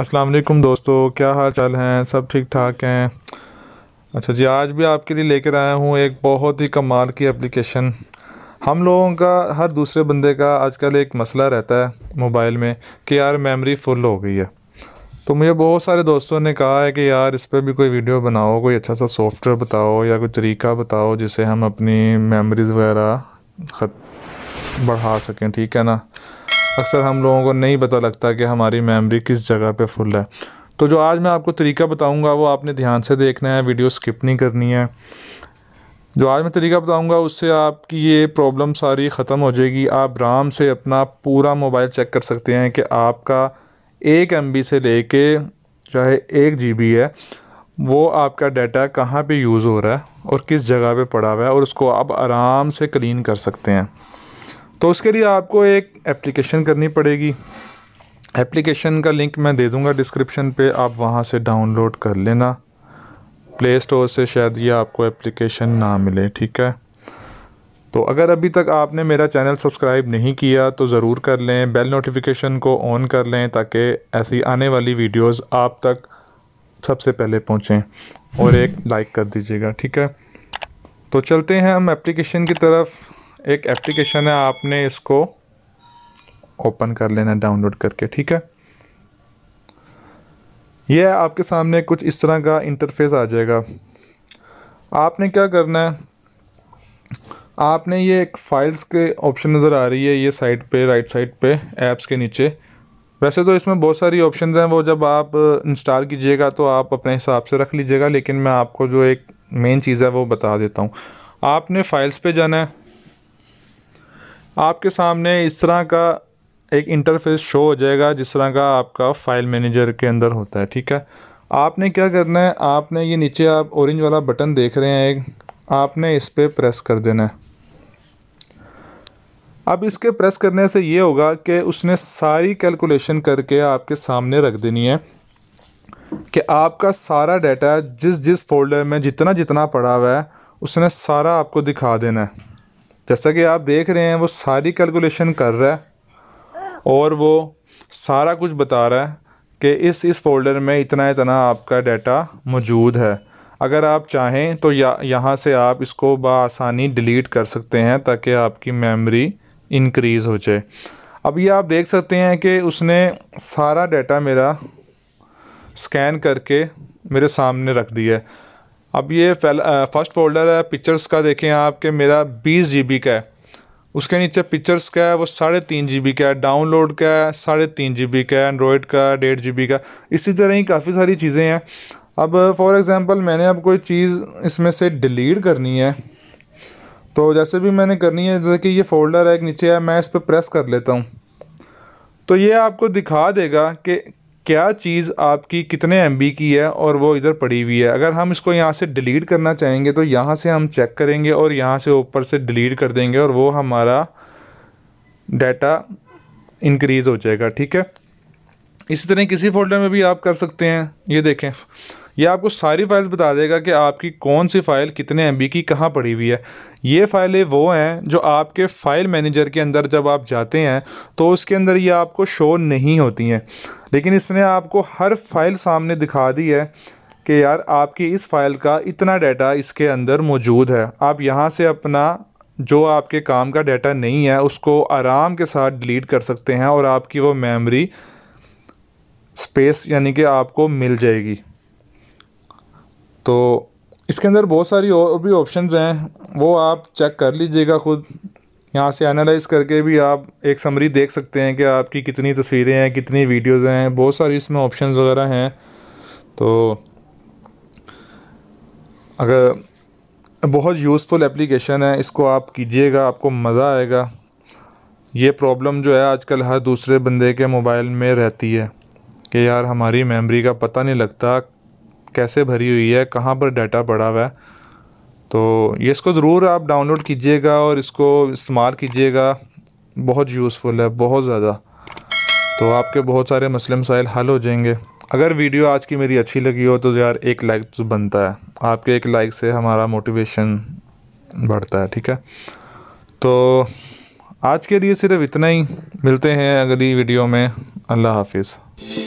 अस्सलाम वालेकुम दोस्तों क्या हाल चाल हैं सब ठीक ठाक हैं अच्छा जी आज भी आपके लिए लेकर आया हूँ एक बहुत ही कमाल की एप्लीकेशन हम लोगों का हर दूसरे बंदे का आजकल एक मसला रहता है मोबाइल में कि यार मेमोरी फुल हो गई है तो मुझे बहुत सारे दोस्तों ने कहा है कि यार इस पर भी कोई वीडियो बनाओ कोई अच्छा सा सॉफ्टवेयर बताओ या कोई तरीका बताओ जिससे हम अपनी मेमोरीज़ वगैरह बढ़ा सकें ठीक है ना अक्सर हम लोगों को नहीं पता लगता कि हमारी मेमोरी किस जगह पे फुल है तो जो आज मैं आपको तरीका बताऊंगा वो आपने ध्यान से देखना है वीडियो स्किप नहीं करनी है जो आज मैं तरीका बताऊंगा उससे आपकी ये प्रॉब्लम सारी ख़त्म हो जाएगी आप आराम से अपना पूरा मोबाइल चेक कर सकते हैं कि आपका एक एम से ले चाहे एक जी है वो आपका डाटा कहाँ पे यूज़ हो रहा है और किस जगह पे पड़ा हुआ है और उसको आप आराम से क्लीन कर सकते हैं तो उसके लिए आपको एक एप्लीकेशन करनी पड़ेगी एप्लीकेशन का लिंक मैं दे दूंगा डिस्क्रिप्शन पे आप वहाँ से डाउनलोड कर लेना प्ले स्टोर से शायद ये आपको एप्लीकेशन ना मिले ठीक है तो अगर अभी तक आपने मेरा चैनल सब्सक्राइब नहीं किया तो ज़रूर कर लें बेल नोटिफिकेशन को ऑन कर लें ताकि ऐसी आने वाली वीडियोस आप तक सबसे पहले पहुँचें और एक लाइक कर दीजिएगा ठीक है तो चलते हैं हम एप्लीकेशन की तरफ एक एप्लीकेशन है आपने इसको ओपन कर लेना डाउनलोड करके ठीक है यह आपके सामने कुछ इस तरह का इंटरफेस आ जाएगा आपने क्या करना है आपने ये एक फाइल्स के ऑप्शन नज़र आ रही है ये साइड पे राइट साइड पे ऐप्स के नीचे वैसे तो इसमें बहुत सारी ऑप्शंस हैं वो जब आप इंस्टॉल कीजिएगा तो आप अपने हिसाब से रख लीजिएगा लेकिन मैं आपको जो एक मेन चीज़ है वो बता देता हूँ आपने फाइल्स पे जाना है आपके सामने इस तरह का एक इंटरफेस शो हो जाएगा जिस तरह का आपका फाइल मैनेजर के अंदर होता है ठीक है आपने क्या करना है आपने ये नीचे आप ऑरेंज वाला बटन देख रहे हैं एक आपने इस पर प्रेस कर देना है अब इसके प्रेस करने से ये होगा कि उसने सारी कैलकुलेशन करके आपके सामने रख देनी है कि आपका सारा डाटा जिस जिस फोल्डर में जितना जितना पड़ा हुआ है उसने सारा आपको दिखा देना है जैसा कि आप देख रहे हैं वो सारी कैलकुलेशन कर रहा है और वो सारा कुछ बता रहा है कि इस इस फोल्डर में इतना इतना आपका डाटा मौजूद है अगर आप चाहें तो या यहाँ से आप इसको बसानी डिलीट कर सकते हैं ताकि आपकी मेमोरी इंक्रीज़ हो जाए अब ये आप देख सकते हैं कि उसने सारा डाटा मेरा स्कैन करके मेरे सामने रख दिया है अब ये फर्स्ट फोल्डर है पिक्चर्स का देखें आपके मेरा बीस जी का है उसके नीचे पिक्चर्स का है वो साढ़े तीन जी का है डाउनलोड का है साढ़े तीन जी का है एंड्रॉयड का डेढ़ जी का इसी तरह ही काफ़ी सारी चीज़ें हैं अब फॉर एग्ज़ाम्पल मैंने अब कोई चीज़ इसमें से डिलीट करनी है तो जैसे भी मैंने करनी है जैसे कि ये फोल्डर है एक नीचे है मैं इस पर प्रेस कर लेता हूँ तो ये आपको दिखा देगा कि क्या चीज़ आपकी कितने एम की है और वो इधर पड़ी हुई है अगर हम इसको यहाँ से डिलीट करना चाहेंगे तो यहाँ से हम चेक करेंगे और यहाँ से ऊपर से डिलीट कर देंगे और वो हमारा डाटा इंक्रीज़ हो जाएगा ठीक है इसी तरह किसी फोल्डर में भी आप कर सकते हैं ये देखें ये आपको सारी फाइल्स बता देगा कि आपकी कौन सी फ़ाइल कितने एम की कहाँ पड़ी हुई है ये फ़ाइलें वो हैं जो आपके फ़ाइल मैनेजर के अंदर जब आप जाते हैं तो उसके अंदर ये आपको शो नहीं होती हैं लेकिन इसने आपको हर फाइल सामने दिखा दी है कि यार आपकी इस फाइल का इतना डाटा इसके अंदर मौजूद है आप यहाँ से अपना जो आपके काम का डाटा नहीं है उसको आराम के साथ डिलीट कर सकते हैं और आपकी वो मेमोरी स्पेस यानी कि आपको मिल जाएगी तो इसके अंदर बहुत सारी और भी ऑप्शंस हैं वो आप चेक कर लीजिएगा ख़ुद यहाँ से एनालाइज करके भी आप एक समरी देख सकते हैं कि आपकी कितनी तस्वीरें हैं कितनी वीडियोस हैं बहुत सारी इसमें ऑप्शंस वगैरह हैं तो अगर बहुत यूज़फुल एप्लीकेशन है इसको आप कीजिएगा आपको मज़ा आएगा ये प्रॉब्लम जो है आजकल हर दूसरे बंदे के मोबाइल में रहती है कि यार हमारी मेमोरी का पता नहीं लगता कैसे भरी हुई है कहाँ पर डाटा पड़ा हुआ है तो ये इसको ज़रूर आप डाउनलोड कीजिएगा और इसको इस्तेमाल कीजिएगा बहुत यूज़फुल है बहुत ज़्यादा तो आपके बहुत सारे मसले मसाइल हल हो जाएंगे अगर वीडियो आज की मेरी अच्छी लगी हो तो यार एक लाइक तो बनता है आपके एक लाइक से हमारा मोटिवेशन बढ़ता है ठीक है तो आज के लिए सिर्फ इतना ही मिलते हैं अगली वीडियो में अल्लाह हाफिज़